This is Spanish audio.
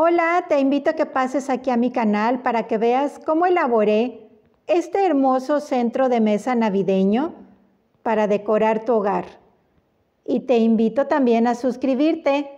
Hola, te invito a que pases aquí a mi canal para que veas cómo elaboré este hermoso centro de mesa navideño para decorar tu hogar. Y te invito también a suscribirte